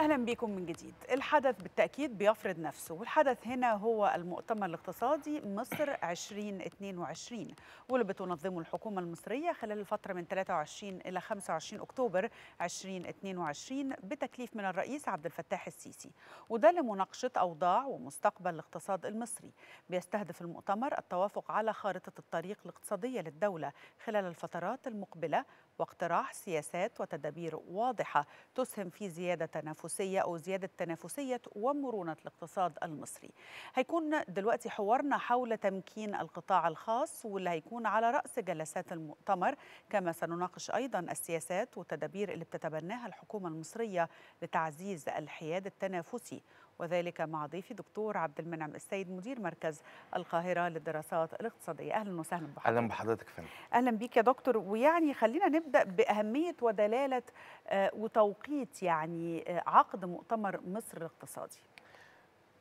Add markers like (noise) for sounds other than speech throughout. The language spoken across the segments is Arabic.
اهلا بكم من جديد الحدث بالتاكيد بيفرض نفسه والحدث هنا هو المؤتمر الاقتصادي مصر 2022 واللي بتنظمه الحكومه المصريه خلال الفتره من 23 الى 25 اكتوبر 2022 بتكليف من الرئيس عبد الفتاح السيسي وده لمناقشه اوضاع ومستقبل الاقتصاد المصري بيستهدف المؤتمر التوافق على خارطه الطريق الاقتصاديه للدوله خلال الفترات المقبله واقتراح سياسات وتدابير واضحة تسهم في زيادة تنافسية أو زيادة تنافسية ومرونة الاقتصاد المصري هيكون دلوقتي حوارنا حول تمكين القطاع الخاص واللي هيكون على رأس جلسات المؤتمر كما سنناقش أيضا السياسات والتدابير اللي بتتبناها الحكومة المصرية لتعزيز الحياد التنافسي وذلك مع ضيفي دكتور عبد المنعم السيد مدير مركز القاهرة للدراسات الاقتصادية أهلا وسهلا بحضرتك أهلا بحضرتك فندم أهلا بيك يا دكتور ويعني خلينا نبدأ بأهمية ودلالة آه، وتوقيت يعني آه، عقد مؤتمر مصر الاقتصادي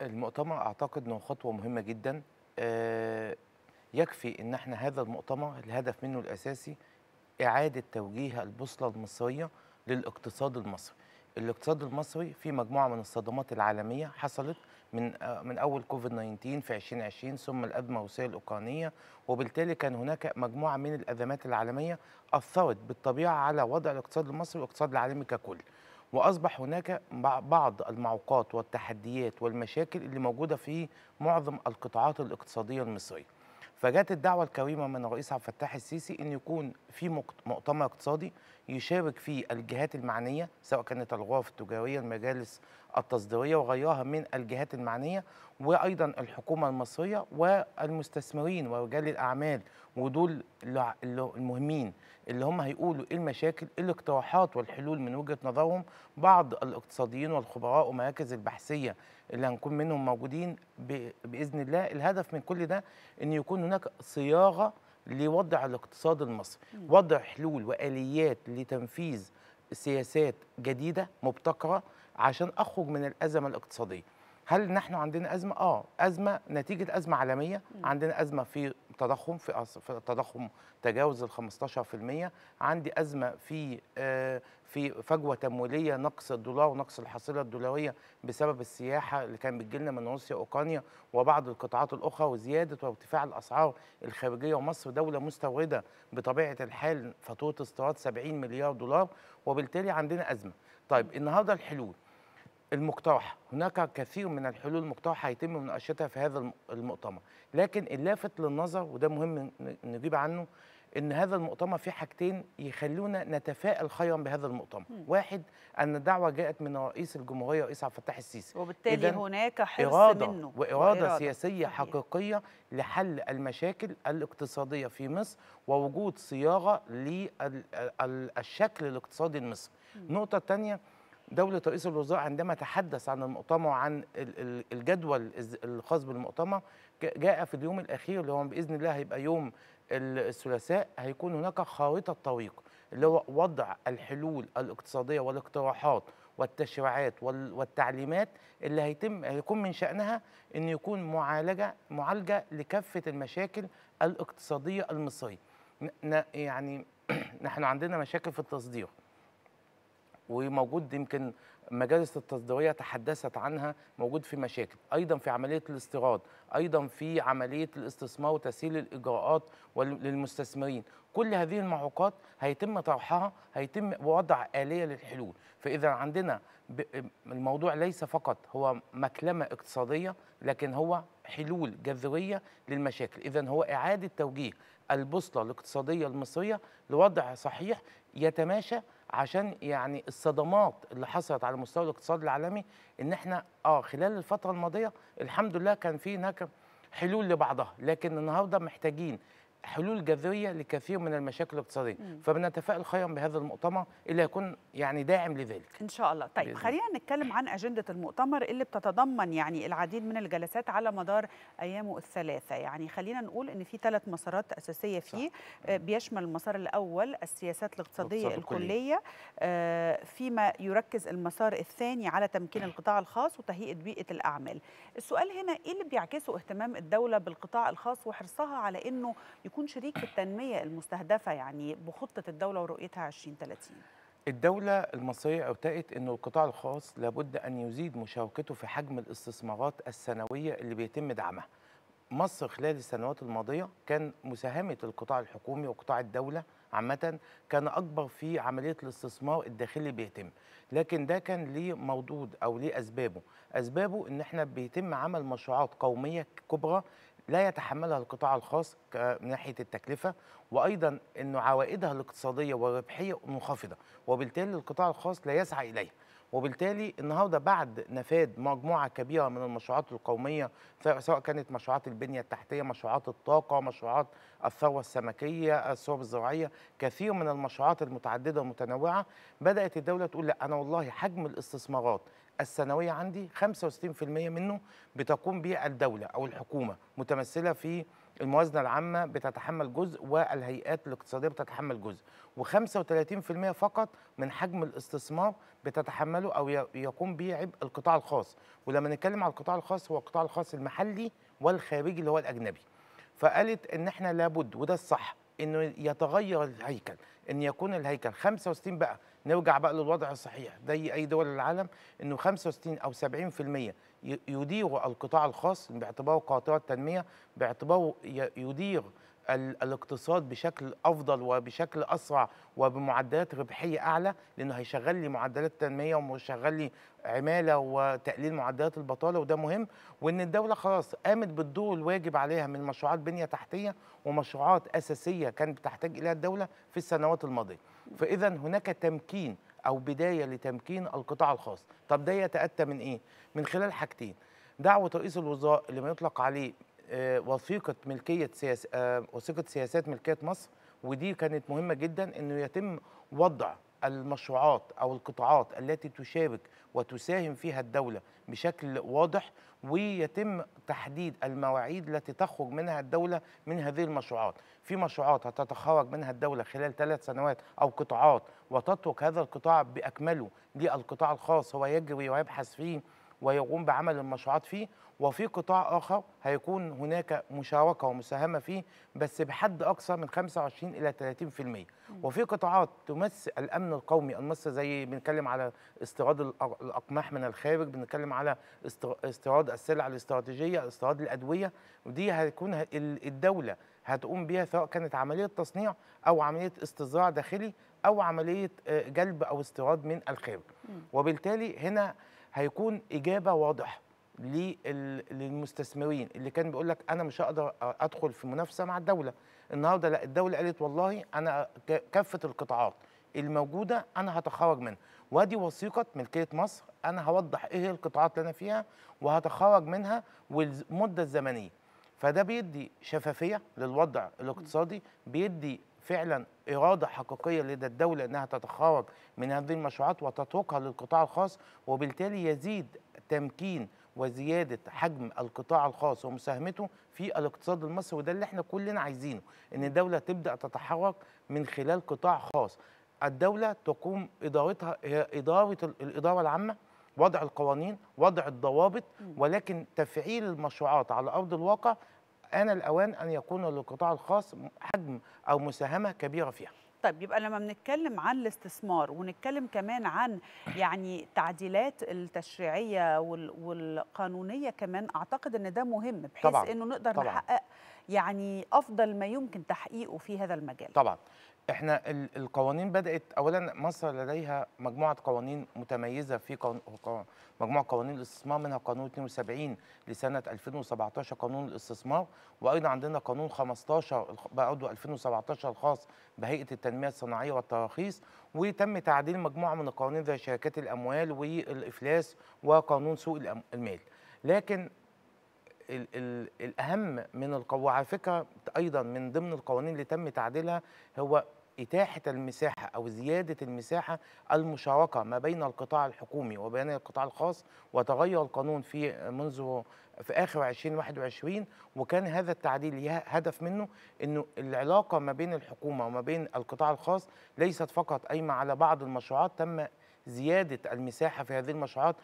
المؤتمر أعتقد أنه خطوة مهمة جدا آه، يكفي أن احنا هذا المؤتمر الهدف منه الأساسي إعادة توجيه البوصلة المصرية للاقتصاد المصري الاقتصاد المصري في مجموعه من الصدمات العالميه حصلت من آه، من اول كوفيد 19 في 2020 ثم الازمه الروسيه الاوكرانيه وبالتالي كان هناك مجموعه من الازمات العالميه اثرت بالطبيعه على وضع الاقتصاد المصري والاقتصاد العالمي ككل. واصبح هناك بعض المعوقات والتحديات والمشاكل اللي موجوده في معظم القطاعات الاقتصاديه المصريه. فجت الدعوه الكريمه من الرئيس عبد الفتاح السيسي ان يكون في مؤتمر اقتصادي يشارك فيه الجهات المعنيه سواء كانت الغرف التجاريه المجالس التصديريه وغيرها من الجهات المعنيه وايضا الحكومه المصريه والمستثمرين ورجال الاعمال ودول المهمين اللي هم هيقولوا ايه المشاكل ايه الاقتراحات والحلول من وجهه نظرهم بعض الاقتصاديين والخبراء ومراكز البحثيه اللي هنكون منهم موجودين باذن الله الهدف من كل ده ان يكون هناك صياغه لوضع الاقتصاد المصري وضع حلول واليات لتنفيذ سياسات جديده مبتكره عشان اخرج من الازمه الاقتصاديه هل نحن عندنا ازمه اه ازمه نتيجه ازمه عالميه عندنا ازمه في تضخم في تضخم تجاوز ال 15% عندي ازمه في آه، في فجوه تمويليه نقص الدولار ونقص الحصيله الدولاريه بسبب السياحه اللي كان بتجي لنا من روسيا اوكرانيا وبعض القطاعات الاخرى وزياده وارتفاع الاسعار الخارجيه ومصر دوله مستورده بطبيعه الحال فاتوره استيراد 70 مليار دولار وبالتالي عندنا ازمه. طيب النهارده الحلول المقترحة هناك كثير من الحلول المقترحة هيتم مناقشتها في هذا المؤتمر لكن اللافت للنظر وده مهم نجيب عنه ان هذا المؤتمر فيه حاجتين يخلونا نتفائل خيرا بهذا المؤتمر م. واحد ان الدعوه جاءت من رئيس الجمهوريه رئيس عبد الفتاح السيسي وبالتالي هناك حرص إرادة منه وإرادة, وإرادة سياسيه صحيح. حقيقيه لحل المشاكل الاقتصاديه في مصر ووجود صياغه للشكل الاقتصادي المصري النقطه الثانيه دولة رئيس الوزراء عندما تحدث عن المؤتمر عن الجدول الخاص بالمؤتمر جاء في اليوم الأخير اللي هو بإذن الله هيبقى يوم الثلاثاء هيكون هناك خارطة طريق اللي هو وضع الحلول الاقتصادية والاقتراحات والتشريعات والتعليمات اللي هيتم هيكون من شأنها أن يكون معالجة معالجة لكافة المشاكل الاقتصادية المصرية يعني (clears throat) نحن عندنا مشاكل في التصدير وموجود يمكن مجالس التصديريه تحدثت عنها موجود في مشاكل ايضا في عمليه الاستيراد ايضا في عمليه الاستثمار وتسهيل الاجراءات للمستثمرين كل هذه المعوقات هيتم طرحها هيتم وضع اليه للحلول فاذا عندنا الموضوع ليس فقط هو مكلمه اقتصاديه لكن هو حلول جذريه للمشاكل اذا هو اعاده توجيه البوصله الاقتصاديه المصريه لوضع صحيح يتماشى عشان يعني الصدمات اللي حصلت على مستوى الاقتصاد العالمي ان احنا اه خلال الفتره الماضيه الحمد لله كان في هناك حلول لبعضها لكن النهارده محتاجين حلول جذريه لكثير من المشاكل الاقتصاديه فبنتفائل خيرا بهذا المؤتمر اللي هيكون يعني داعم لذلك ان شاء الله طيب خلينا نتكلم عن اجنده المؤتمر اللي بتتضمن يعني العديد من الجلسات على مدار ايامه الثلاثه يعني خلينا نقول ان في ثلاث مسارات اساسيه فيه صح. آه، بيشمل المسار الاول السياسات الاقتصاديه الكليه آه، فيما يركز المسار الثاني على تمكين القطاع الخاص وتهيئه بيئه الاعمال السؤال هنا ايه اللي بيعكسه اهتمام الدوله بالقطاع الخاص وحرصها على انه يكون شريك في التنمية المستهدفة يعني بخطة الدولة ورؤيتها 2030 الدولة المصرية أوتأت انه القطاع الخاص لابد أن يزيد مشاركته في حجم الاستثمارات السنوية اللي بيتم دعمها مصر خلال السنوات الماضية كان مساهمة القطاع الحكومي وقطاع الدولة عامة كان أكبر في عملية الاستثمار الداخلي بيتم لكن ده كان ليه مردود أو ليه أسبابه أسبابه إن إحنا بيتم عمل مشروعات قومية كبرى لا يتحملها القطاع الخاص من ناحيه التكلفه وايضا انه عوائدها الاقتصاديه والربحيه منخفضه وبالتالي القطاع الخاص لا يسعى اليها وبالتالي النهارده بعد نفاد مجموعه كبيره من المشروعات القوميه سواء كانت مشروعات البنيه التحتيه، مشروعات الطاقه، مشروعات الثروه السمكيه، الثروه الزراعيه، كثير من المشروعات المتعدده المتنوعه بدات الدوله تقول لا انا والله حجم الاستثمارات السنويه عندي 65% منه بتقوم به الدوله او الحكومه متمثله في الموازنه العامه بتتحمل جزء والهيئات الاقتصاديه بتتحمل جزء و35% فقط من حجم الاستثمار بتتحمله او يقوم به عبء القطاع الخاص ولما نتكلم على القطاع الخاص هو القطاع الخاص المحلي والخارجي اللي هو الاجنبي فقالت ان احنا لابد وده الصح انه يتغير الهيكل ان يكون الهيكل 65 بقى نرجع بقى للوضع الصحيح زي اي دول العالم انه 65 او 70% يدير القطاع الخاص باعتباره قاطره التنميه باعتباره يدير الاقتصاد بشكل افضل وبشكل اسرع وبمعدلات ربحيه اعلى لانه هيشغل لي معدلات تنميه ومشغل لي عماله وتقليل معدلات البطاله وده مهم وان الدوله خلاص قامت بالدور الواجب عليها من مشروعات بنيه تحتيه ومشروعات اساسيه كانت بتحتاج اليها الدوله في السنوات الماضيه فاذا هناك تمكين او بدايه لتمكين القطاع الخاص طب ده يتاتى من ايه من خلال حاجتين دعوه رئيس الوزراء اللي ما يطلق عليه آه، وثيقه ملكيه سياس... آه، وثيقه سياسات ملكيه مصر ودي كانت مهمه جدا انه يتم وضع المشروعات او القطاعات التي تشارك وتساهم فيها الدوله بشكل واضح ويتم تحديد المواعيد التي تخرج منها الدوله من هذه المشروعات، في مشروعات هتتخرج منها الدوله خلال ثلاث سنوات او قطاعات وتترك هذا القطاع باكمله للقطاع الخاص هو يجري ويبحث فيه ويقوم بعمل المشروعات فيه وفي قطاع آخر هيكون هناك مشاركة ومساهمة فيه بس بحد أقصى من 25 إلى 30% وفي قطاعات تمثل الأمن القومي المصري زي بنتكلم على استيراد الأقماح من الخارج بنتكلم على استيراد السلع الاستراتيجية استيراد الأدوية ودي هتكون الدولة هتقوم بيها سواء كانت عملية تصنيع أو عملية استزراع داخلي أو عملية آه، جلب أو استيراد من الخارج وبالتالي هنا هيكون إجابة واضحة للمستثمرين اللي كان بيقول لك انا مش هقدر ادخل في منافسه مع الدوله النهارده لا الدوله قالت والله انا كافه القطاعات الموجوده انا هتخرج منها وادي وثيقه ملكيه مصر انا هوضح ايه هي القطاعات اللي انا فيها وهتخرج منها والمده الزمنيه فده بيدي شفافيه للوضع الاقتصادي بيدي فعلا اراده حقيقيه لدى الدوله انها تتخرج من هذه المشروعات وتتركها للقطاع الخاص وبالتالي يزيد تمكين وزياده حجم القطاع الخاص ومساهمته في الاقتصاد المصري وده اللي احنا كلنا عايزينه ان الدوله تبدا تتحرك من خلال قطاع خاص الدوله تقوم ادارتها هي اداره الاداره العامه وضع القوانين وضع الضوابط ولكن تفعيل المشروعات على ارض الواقع آن الأوان أن يكون للقطاع الخاص حجم أو مساهمة كبيرة فيها طيب يبقى لما بنتكلم عن الاستثمار ونتكلم كمان عن يعني تعديلات التشريعيه والقانونيه كمان اعتقد ان ده مهم بحيث طبعًا. انه نقدر طبعًا. نحقق يعني افضل ما يمكن تحقيقه في هذا المجال طبعا احنا القوانين بدات اولا مصر لديها مجموعه قوانين متميزه في مجموعه قوانين الاستثمار منها قانون 72 لسنه 2017 قانون الاستثمار وايضا عندنا قانون 15 عضو 2017 الخاص بهيئه التنميه الصناعيه والتراخيص وتم تعديل مجموعه من القوانين زي شركات الاموال والافلاس وقانون سوق المال لكن الـ الـ الاهم من القوانين على فكره ايضا من ضمن القوانين اللي تم تعديلها هو إتاحة المساحة أو زيادة المساحة المشاركة ما بين القطاع الحكومي وبين القطاع الخاص وتغير القانون في منذ في آخر 2021 وكان هذا التعديل هدف منه أنه العلاقة ما بين الحكومة وما بين القطاع الخاص ليست فقط قايمة على بعض المشروعات تم زياده المساحه في هذه المشروعات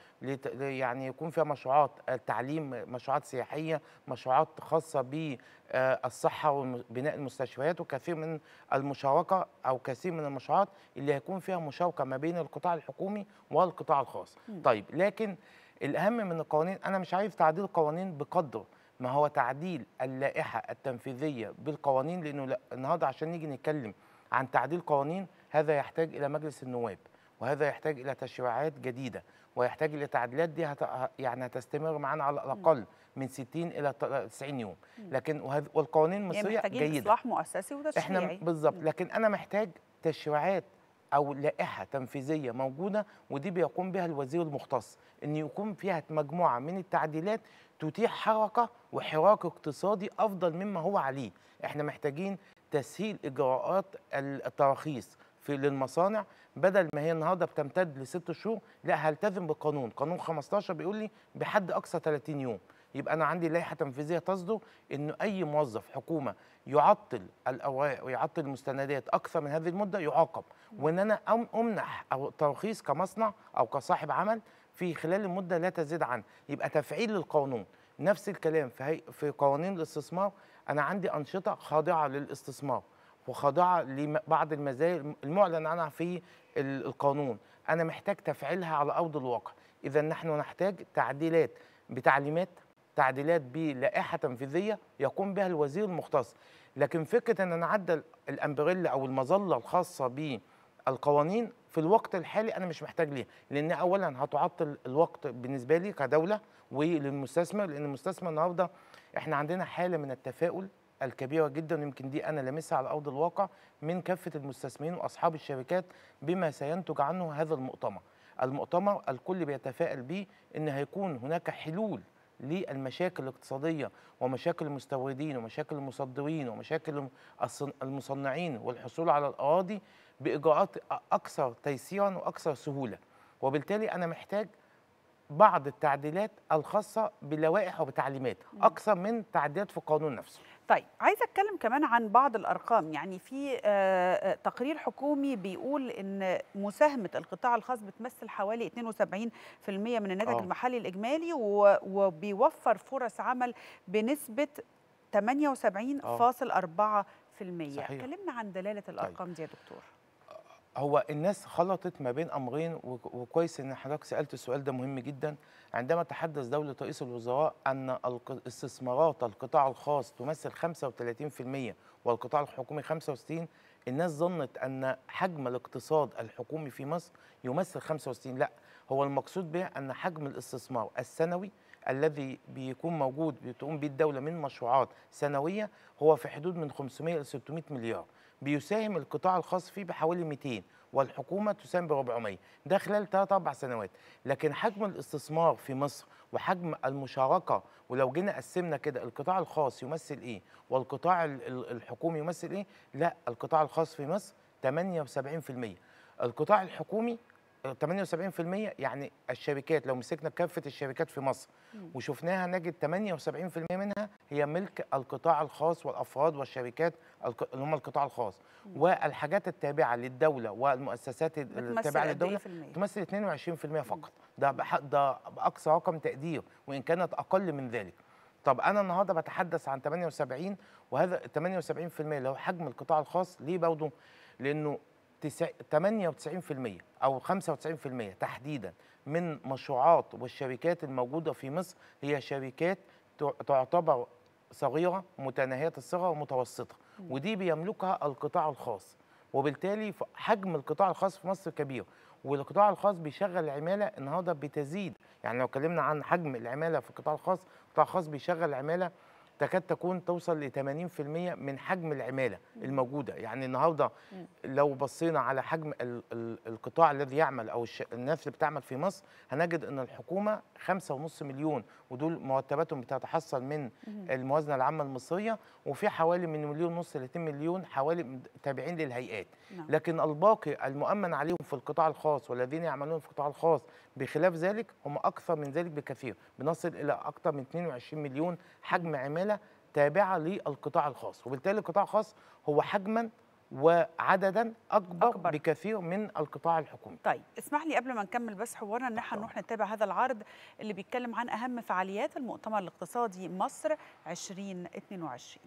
يعني يكون فيها مشروعات آه، تعليم مشروعات سياحيه مشروعات خاصه بالصحه آه، وبناء المستشفيات وكثير من المشاركه او كثير من المشروعات اللي هيكون فيها مشاركه ما بين القطاع الحكومي والقطاع الخاص م. طيب لكن الاهم من القوانين انا مش عارف تعديل قوانين بقدر ما هو تعديل اللائحه التنفيذيه بالقوانين لانه النهارده عشان نيجي نتكلم عن تعديل قوانين هذا يحتاج الى مجلس النواب وهذا يحتاج الى تشريعات جديده ويحتاج الى تعديلات دي هت... يعني هتستمر معانا على الاقل من 60 الى 90 يوم لكن وهذ... والقوانين يعني المصريه يعني محتاجين جيده اصلاح مؤسسي وتشريعي احنا بالظبط لكن انا محتاج تشريعات او لائحه تنفيذيه موجوده ودي بيقوم بها الوزير المختص ان يكون فيها مجموعه من التعديلات تتيح حركه وحراك اقتصادي افضل مما هو عليه احنا محتاجين تسهيل اجراءات التراخيص في للمصانع بدل ما هي النهارده بتمتد لست شهور لا هلتزم بالقانون قانون 15 بيقول لي بحد اقصى 30 يوم يبقى انا عندي لائحه تنفيذيه تصدر انه اي موظف حكومه يعطل الاوراق ويعطل المستندات اكثر من هذه المده يعاقب وان انا امنح او ترخيص كمصنع او كصاحب عمل في خلال المده لا تزيد عن يبقى تفعيل للقانون نفس الكلام في في قوانين الاستثمار انا عندي انشطه خاضعه للاستثمار وخاضعه لبعض المزايا المعلن عنها في القانون انا محتاج تفعيلها على ارض الواقع اذا نحن نحتاج تعديلات بتعليمات تعديلات بلائحه تنفيذيه يقوم بها الوزير المختص لكن فكره ان نعدل الامبريلا او المظله الخاصه بالقوانين في الوقت الحالي انا مش محتاج ليها لان اولا هتعطل الوقت بالنسبه لي كدوله وللمستثمر لان المستثمر النهارده احنا عندنا حاله من التفاؤل الكبيره جدا ويمكن دي انا لامسها على ارض الواقع من كافه المستثمرين واصحاب الشركات بما سينتج عنه هذا المؤتمر. المؤتمر الكل بيتفائل به ان هيكون هناك حلول للمشاكل الاقتصاديه ومشاكل المستوردين ومشاكل المصدرين ومشاكل المصنعين والحصول على الاراضي باجراءات اكثر تيسيرا واكثر سهوله. وبالتالي انا محتاج بعض التعديلات الخاصه بلوائح وبتعليمات اكثر من تعديلات في القانون نفسه. طيب عايزه اتكلم كمان عن بعض الارقام يعني في آه، آه، تقرير حكومي بيقول ان مساهمه القطاع الخاص بتمثل حوالي 72% من الناتج آه. المحلي الاجمالي وبيوفر فرص عمل بنسبه 78.4% كلمنا عن دلاله الارقام طيب. دي يا دكتور هو الناس خلطت ما بين امرين وكويس ان حضرتك سالت السؤال ده مهم جدا عندما تحدث دوله رئيس الوزراء ان استثمارات القطاع الخاص تمثل 35% والقطاع الحكومي 65 الناس ظنت ان حجم الاقتصاد الحكومي في مصر يمثل 65 لا هو المقصود به ان حجم الاستثمار السنوي الذي بيكون موجود بتقوم به الدوله من مشروعات سنويه هو في حدود من 500 ل 600 مليار بيساهم القطاع الخاص فيه بحوالي 200 والحكومه تساهم ب 400 ده خلال 3 4 سنوات لكن حجم الاستثمار في مصر وحجم المشاركه ولو جينا قسمنا كده القطاع الخاص يمثل ايه والقطاع الحكومي يمثل ايه لا القطاع الخاص في مصر 78% القطاع الحكومي 78% يعني الشركات لو مسكنا كافه الشركات في مصر وشفناها نجد 78% منها هي ملك القطاع الخاص والافراد والشركات اللي هم القطاع الخاص والحاجات التابعه للدوله والمؤسسات التابعه إيه للدوله تمثل 22% فقط ده ده اقصى رقم تقدير وان كانت اقل من ذلك طب انا النهارده بتحدث عن 78 وهذا 78% اللي هو حجم القطاع الخاص ليه برضه لانه 98% او 95% تحديدا من مشروعات والشركات الموجوده في مصر هي شركات تعتبر صغيره متناهيه الصغر ومتوسطه ودي بيملكها القطاع الخاص وبالتالي حجم القطاع الخاص في مصر كبير والقطاع الخاص بيشغل العماله النهارده بتزيد يعني لو اتكلمنا عن حجم العماله في القطاع الخاص القطاع الخاص بيشغل العماله تكاد تكون توصل ل 80% من حجم العماله الموجوده يعني النهارده لو بصينا على حجم القطاع الذي يعمل او الناس اللي بتعمل في مصر هنجد ان الحكومه 5.5 مليون ودول مرتباتهم بتتحصل من الموازنه العامه المصريه وفي حوالي من مليون ونص ل 2 مليون حوالي تابعين للهيئات نعم. لكن الباقي المؤمن عليهم في القطاع الخاص والذين يعملون في القطاع الخاص بخلاف ذلك هم اكثر من ذلك بكثير بنصل الى اكثر من 22 مليون حجم عماله عماله تابعه للقطاع الخاص وبالتالي القطاع الخاص هو حجما وعددا اكبر, أكبر. بكثير من القطاع الحكومي. طيب اسمح لي قبل ما نكمل بس حوارنا ان احنا نروح نتابع هذا العرض اللي بيتكلم عن اهم فعاليات المؤتمر الاقتصادي مصر 2022.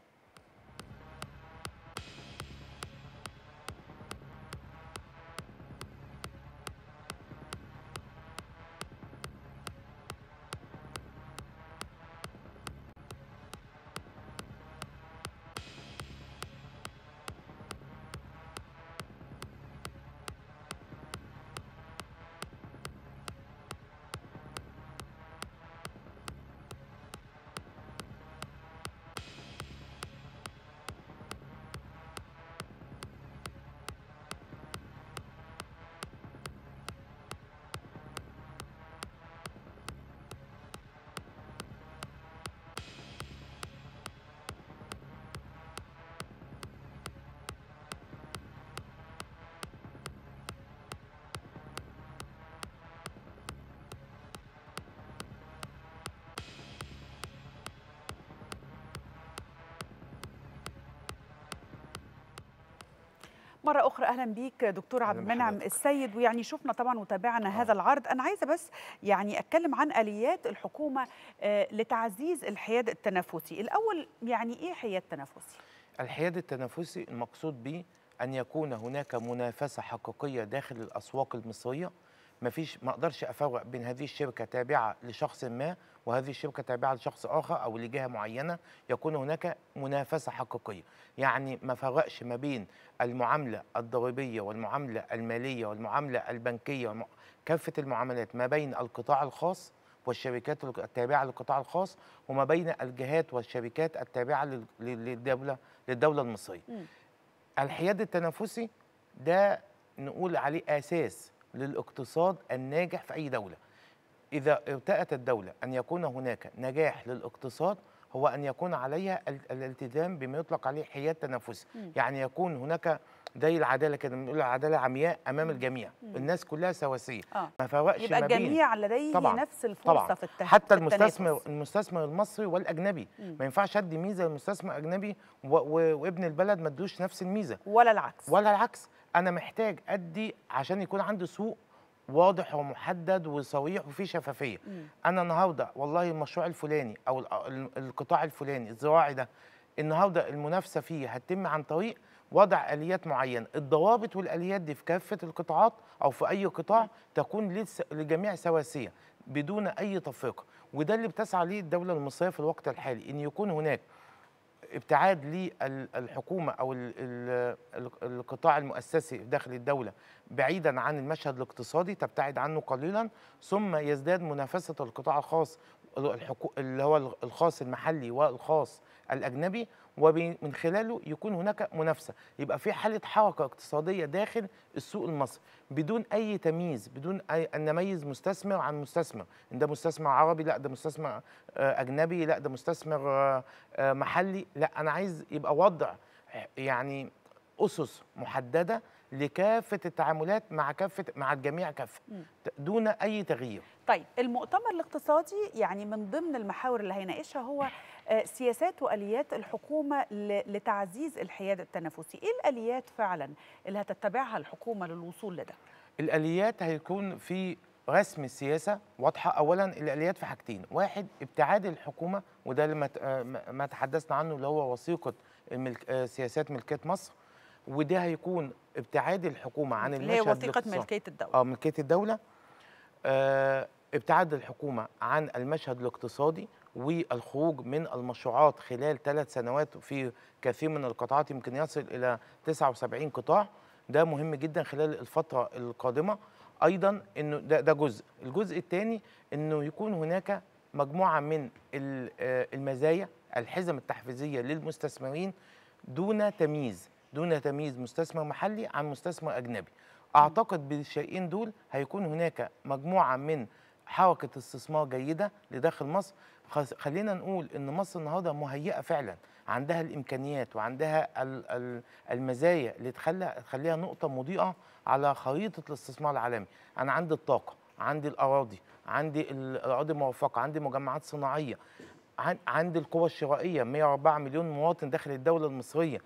مرة أخرى أهلا بيك دكتور عبد المنعم السيد ويعني شفنا طبعا وتابعنا آه. هذا العرض أنا عايزة بس يعني أتكلم عن آليات الحكومة آه، لتعزيز الحياد التنافسي الأول يعني إيه حياد تنافسي؟ الحياد التنافسي المقصود به أن يكون هناك منافسة حقيقية داخل الأسواق المصرية ما فيش ما اقدرش افوق بين هذه الشركه تابعه لشخص ما وهذه الشركه تابعه لشخص اخر او لجهه معينه يكون هناك منافسه حقيقيه يعني ما فرقش ما بين المعامله الضريبيه والمعامله الماليه والمعامله البنكيه كافه المعاملات ما بين القطاع الخاص والشركات التابعه للقطاع الخاص وما بين الجهات والشركات التابعه للدوله للدوله المصريه الحياد التنافسي ده نقول عليه اساس للاقتصاد الناجح في أي دولة إذا ارتأت الدولة أن يكون هناك نجاح للاقتصاد هو أن يكون عليها الالتزام بما يطلق عليه حياد تنافسي يعني يكون هناك زي العداله كده بنقول العداله عمياء امام الجميع مم. الناس كلها سواسيه آه. ما فوقش يبقى الجميع لديه طبعًا. نفس الفرصه طبعًا. في التنافس حتى المستثمر المستثمر المصري والاجنبي مم. ما ينفعش ادي ميزه للمستثمر الاجنبي و... و... وابن البلد ما ادوش نفس الميزه ولا العكس ولا العكس انا محتاج ادي عشان يكون عندي سوق واضح ومحدد وصريح وفيه شفافيه مم. انا النهارده والله المشروع الفلاني او القطاع الفلاني الزراعي ده النهارده المنافسه فيه هتتم عن طريق وضع اليات معينه الضوابط والاليات دي في كافه القطاعات او في اي قطاع تكون لجميع سواسيه بدون اي تفرقه وده اللي بتسعى ليه الدوله المصريه في الوقت الحالي ان يكون هناك ابتعاد للحكومه او القطاع المؤسسي داخل الدوله بعيدا عن المشهد الاقتصادي تبتعد عنه قليلا ثم يزداد منافسه القطاع الخاص اللي هو الخاص المحلي والخاص الاجنبي ومن خلاله يكون هناك منافسه يبقى في حاله حركه اقتصاديه داخل السوق المصري بدون اي تمييز بدون أي ان نميز مستثمر عن مستثمر ان ده مستثمر عربي لا ده مستثمر آه، اجنبي لا ده مستثمر آه، آه، محلي لا انا عايز يبقى وضع يعني اسس محدده لكافه التعاملات مع كافه مع الجميع كافه دون اي تغيير. طيب المؤتمر الاقتصادي يعني من ضمن المحاور اللي هيناقشها هو آه، سياسات واليات الحكومه لتعزيز الحياد التنافسي، ايه الاليات فعلا اللي هتتبعها الحكومه للوصول لده؟ الاليات هيكون في رسم السياسه واضحه اولا الاليات في حاجتين، واحد ابتعاد الحكومه وده اللي ما آه، تحدثنا عنه اللي هو وثيقه الملك... آه، سياسات ملكيه مصر وده هيكون ابتعاد الحكومه عن المشهد اللي هي وثيقه ملكيه الدوله اه ملكيه الدوله آه ابتعاد الحكومه عن المشهد الاقتصادي والخروج من المشروعات خلال ثلاث سنوات في كثير من القطاعات يمكن يصل الى 79 قطاع ده مهم جدا خلال الفتره القادمه ايضا انه ده, ده جزء الجزء الثاني انه يكون هناك مجموعه من آه، المزايا الحزم التحفيزيه للمستثمرين دون تمييز دون تمييز مستثمر محلي عن مستثمر أجنبي أعتقد بالشيئين دول هيكون هناك مجموعة من حركة استثمار جيدة لداخل مصر خلينا نقول ان مصر النهارده مهيئه فعلا عندها الامكانيات وعندها المزايا اللي تخليها نقطه مضيئه على خريطه الاستثمار العالمي انا عندي الطاقه عندي الاراضي عندي الاراضي الموفقة عندي مجمعات صناعيه عندي القوى الشرائيه 104 مليون مواطن داخل الدوله المصريه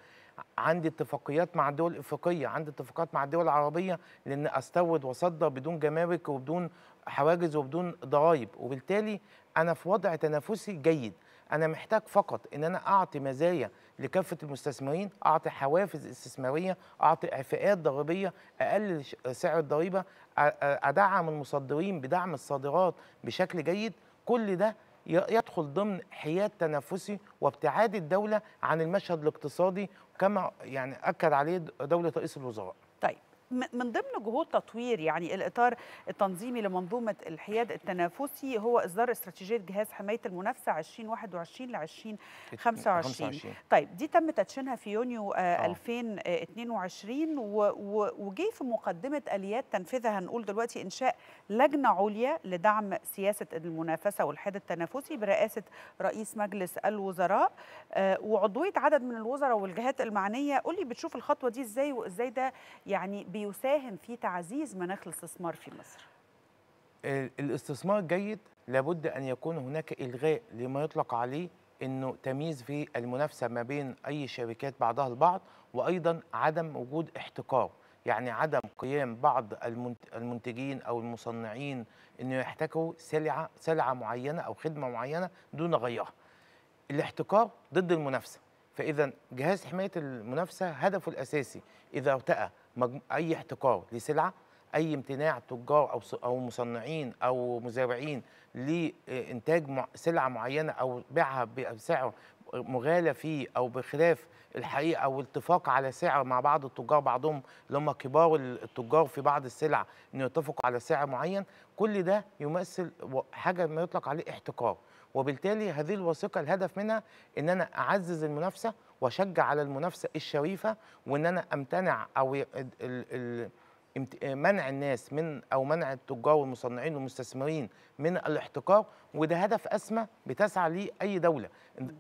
عندي اتفاقيات مع الدول الافريقيه عندي اتفاقات مع الدول العربيه لان استورد واصدر بدون جمارك وبدون حواجز وبدون ضرائب وبالتالي انا في وضع تنافسي جيد انا محتاج فقط ان انا اعطي مزايا لكافه المستثمرين اعطي حوافز استثماريه اعطي اعفاءات ضريبيه اقلل سعر الضريبه ادعم المصدرين بدعم الصادرات بشكل جيد كل ده يدخل ضمن حياد تنافسي وابتعاد الدوله عن المشهد الاقتصادي كما يعني اكد عليه دوله رئيس الوزراء من ضمن جهود تطوير يعني الاطار التنظيمي لمنظومه الحياد التنافسي هو اصدار استراتيجيه جهاز حمايه المنافسه 2021 ل 2025 طيب دي تم تدشينها في يونيو آه 2022 آه. وجي في مقدمه اليات تنفيذها هنقول دلوقتي انشاء لجنه عليا لدعم سياسه المنافسه والحياد التنافسي برئاسه رئيس مجلس الوزراء آه وعضويه عدد من الوزراء والجهات المعنيه قول لي بتشوف الخطوه دي ازاي وازاي ده يعني بي بيساهم في تعزيز مناخ الاستثمار في مصر الاستثمار الجيد لابد ان يكون هناك الغاء لما يطلق عليه انه تمييز في المنافسه ما بين اي شركات بعضها البعض وايضا عدم وجود احتكار يعني عدم قيام بعض المنتجين او المصنعين انه يحتكروا سلعه سلعه معينه او خدمه معينه دون غيرها الاحتكار ضد المنافسه فاذا جهاز حمايه المنافسه هدفه الاساسي اذا ارتأى مجم... اي احتكار لسلعه اي امتناع تجار او او مصنعين او مزارعين لانتاج سلعه معينه او بيعها بسعر مغالى فيه او بخلاف الحقيقه او اتفاق على سعر مع بعض التجار بعضهم اللي هم كبار التجار في بعض السلع ان يتفقوا على سعر معين كل ده يمثل حاجه ما يطلق عليه احتكار وبالتالي هذه الوثيقه الهدف منها ان انا اعزز المنافسه واشجع على المنافسه الشريفه وان انا امتنع او ال ال منع الناس من او منع التجار والمصنعين والمستثمرين من الاحتكار وده هدف اسمى بتسعى ليه اي دوله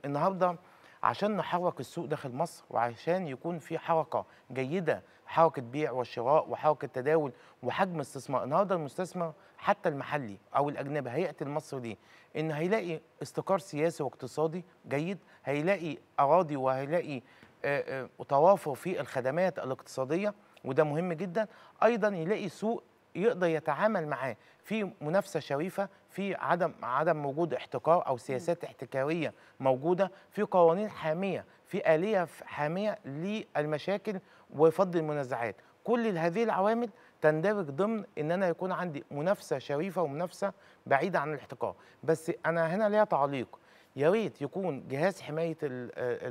النهارده عشان نحرك السوق داخل مصر وعشان يكون في حركه جيده حركه بيع وشراء وحركه تداول وحجم استثمار النهارده المستثمر حتى المحلي او الاجنبي هياتي لمصر ليه؟ ان هيلاقي استقرار سياسي واقتصادي جيد هيلاقي اراضي وهيلاقي توافر في الخدمات الاقتصاديه وده مهم جدا ايضا يلاقي سوق يقدر يتعامل معاه في منافسه شريفه في عدم عدم وجود احتكار او سياسات احتكاريه موجوده في قوانين حاميه في اليه حاميه للمشاكل ويفضي المنازعات كل هذه العوامل تندرج ضمن ان انا يكون عندي منافسه شريفه ومنافسه بعيده عن الاحتكار بس انا هنا ليا تعليق يا ريت يكون جهاز حمايه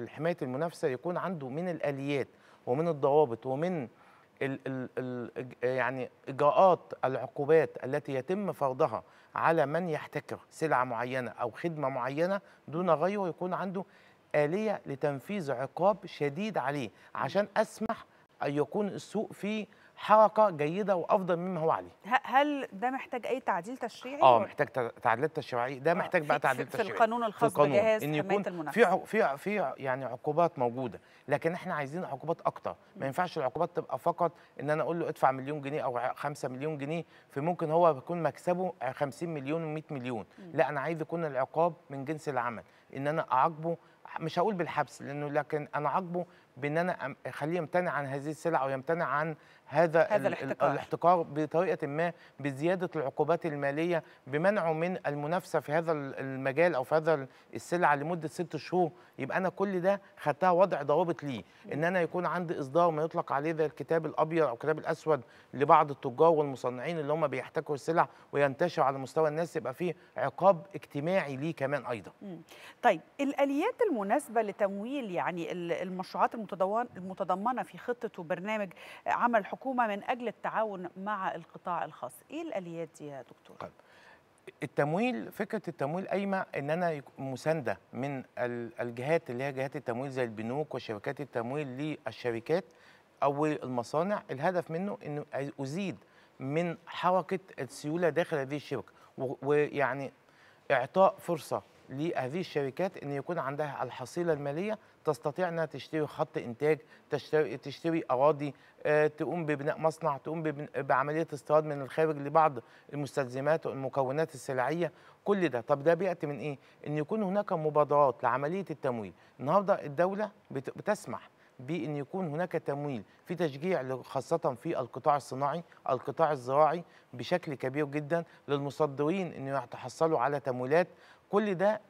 حمايه المنافسه يكون عنده من الاليات ومن الضوابط ومن الـ الـ الـ يعني اجراءات العقوبات التي يتم فرضها على من يحتكر سلعه معينه او خدمه معينه دون غيره يكون عنده اليه لتنفيذ عقاب شديد عليه عشان اسمح أن يكون السوق فيه حركة جيدة وأفضل مما هو عليه هل ده محتاج أي تعديل تشريعي؟ اه محتاج تعديلات تشريعية ده آه، محتاج بقى تعديل تشريعي في القانون الخاص بجهاز إن يكون المنافسة في في في يعني عقوبات موجودة لكن احنا عايزين عقوبات أكتر ما ينفعش العقوبات تبقى فقط إن أنا أقول له ادفع مليون جنيه أو 5 مليون جنيه فممكن هو يكون مكسبه 50 مليون و100 مليون لا أنا عايز يكون العقاب من جنس العمل إن أنا أعاقبه مش هقول بالحبس لانه لكن انا عاقبه بان انا اخليه يمتنع عن هذه السلع او يمتنع عن هذا, هذا الاحتكار. الاحتكار بطريقه ما بزياده العقوبات الماليه بمنعه من المنافسه في هذا المجال او في هذا السلعه لمده ست شهور يبقى انا كل ده خدتها وضع ضوابط ليه ان انا يكون عندي اصدار ما يطلق عليه ذا الكتاب الابيض او الكتاب الاسود لبعض التجار والمصنعين اللي هم بيحتكوا السلع وينتشر على مستوى الناس يبقى فيه عقاب اجتماعي ليه كمان ايضا طيب الاليات المناسبه لتمويل يعني المشروعات المتضمنه في خطه وبرنامج عمل حكومة الحكومه من اجل التعاون مع القطاع الخاص ايه الاليات دي يا دكتور طيب. التمويل فكره التمويل قايمه ان انا مسانده من الجهات اللي هي جهات التمويل زي البنوك وشركات التمويل للشركات او المصانع الهدف منه انه ازيد من حركه السيوله داخل هذه الشركة ويعني اعطاء فرصه لهذه الشركات ان يكون عندها الحصيله الماليه تستطيع انها تشتري خط انتاج تشتري, تشتري اراضي آه، تقوم ببناء مصنع تقوم بعمليه استيراد من الخارج لبعض المستلزمات والمكونات السلعيه كل ده طب ده بياتي من ايه ان يكون هناك مبادرات لعمليه التمويل النهارده الدوله بتسمح بان يكون هناك تمويل في تشجيع خاصه في القطاع الصناعي، القطاع الزراعي بشكل كبير جدا للمصدرين ان يتحصلوا على تمويلات كل ده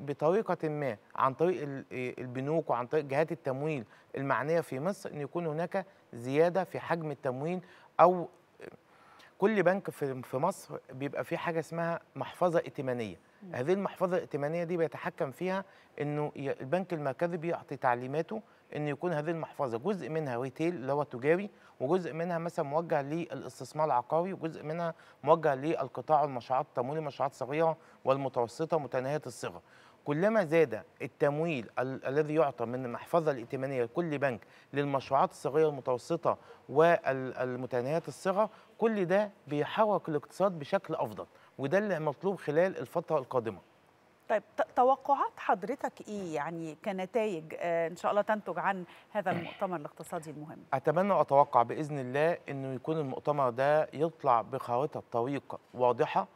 بطريقه ما عن طريق البنوك وعن طريق جهات التمويل المعنيه في مصر ان يكون هناك زياده في حجم التمويل او كل بنك في مصر بيبقى فيه حاجه اسمها محفظه ائتمانيه هذه المحفظه الائتمانيه دي بيتحكم فيها انه البنك المركزي بيعطي تعليماته ان يكون هذه المحفظه جزء منها ريتيل اللي هو تجاري وجزء منها مثلا موجه للاستثمار العقاري وجزء منها موجه للقطاع والمشروعات التمويل المشروعات الصغيره والمتوسطه متناهيه الصغر كلما زاد التمويل ال الذي يعطى من المحفظه الائتمانيه لكل بنك للمشروعات الصغيره المتوسطه والمتناهيه الصغر كل ده بيحرك الاقتصاد بشكل افضل وده اللي مطلوب خلال الفتره القادمه طيب توقعات حضرتك ايه يعني كنتائج آه، ان شاء الله تنتج عن هذا المؤتمر الاقتصادي المهم اتمنى واتوقع باذن الله انه يكون المؤتمر ده يطلع بخارطه طريق واضحه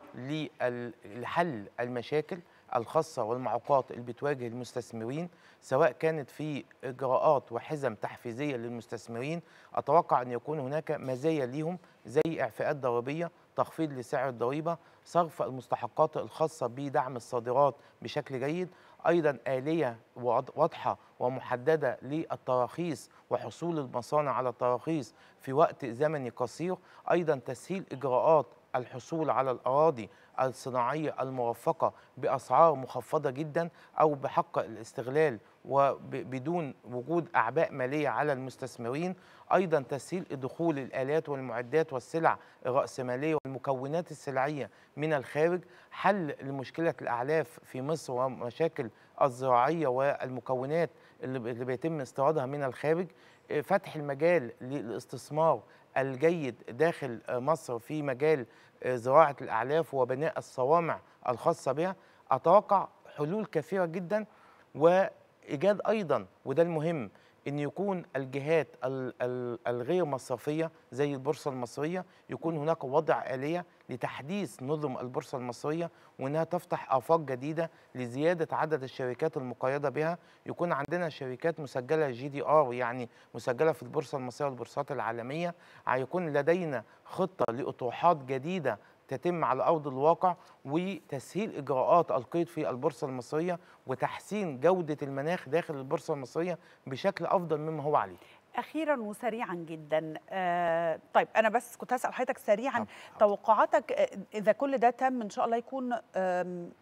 لحل المشاكل الخاصة والمعوقات اللي بتواجه المستثمرين سواء كانت في إجراءات وحزم تحفيزية للمستثمرين أتوقع أن يكون هناك مزايا ليهم زي إعفاءات ضريبية تخفيض لسعر الضريبة صرف المستحقات الخاصة بدعم الصادرات بشكل جيد أيضا آلية واضحة ومحددة للتراخيص وحصول المصانع على التراخيص في وقت زمني قصير أيضا تسهيل إجراءات الحصول على الأراضي الصناعية المرفقة بأسعار مخفضة جدا أو بحق الاستغلال وبدون وجود أعباء مالية على المستثمرين أيضا تسهيل دخول الآلات والمعدات والسلع الرأسمالية والمكونات السلعية من الخارج حل لمشكلة الأعلاف في مصر ومشاكل الزراعية والمكونات اللي بيتم استيرادها من الخارج فتح المجال للاستثمار الجيد داخل مصر في مجال زراعة الأعلاف وبناء الصوامع الخاصة بها أتوقع حلول كثيرة جدا و ايجاد ايضا وده المهم ان يكون الجهات الغير مصرفيه زي البورصه المصريه يكون هناك وضع اليه لتحديث نظم البورصه المصريه وانها تفتح افاق جديده لزياده عدد الشركات المقيده بها يكون عندنا شركات مسجله جي دي ار يعني مسجله في البورصه المصريه والبورصات العالميه هيكون لدينا خطه لاطروحات جديده تتم على أرض الواقع وتسهيل إجراءات القيد في البورصة المصرية وتحسين جودة المناخ داخل البورصة المصرية بشكل أفضل مما هو عليه اخيرا وسريعا جدا آه طيب انا بس كنت هسال حضرتك سريعا طب. نعم، نعم. توقعاتك آه، اذا كل ده تم ان شاء الله يكون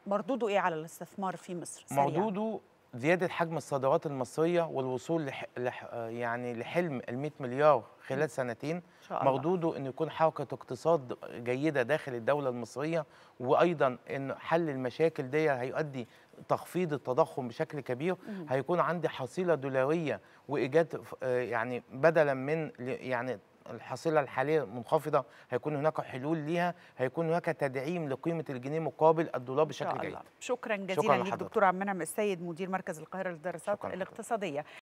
مردوده ايه على الاستثمار في مصر سريعا. مردوده زيادة حجم الصادرات المصرية والوصول لح... لح... يعني لحلم ال 100 مليار خلال سنتين إن شاء الله. مردوده أن يكون حركة اقتصاد جيدة داخل الدولة المصرية وأيضا أن حل المشاكل دي هيؤدي تخفيض التضخم بشكل كبير مم. هيكون عندي حصيلة دولارية وإيجاد يعني بدلا من يعني الحصيله الحاليه منخفضه هيكون هناك حلول ليها هيكون هناك تدعيم لقيمه الجنيه مقابل الدولار بشكل جيد شكرا جزيلا شكرا لك دكتور عبد المنعم السيد مدير مركز القاهره للدراسات الاقتصاديه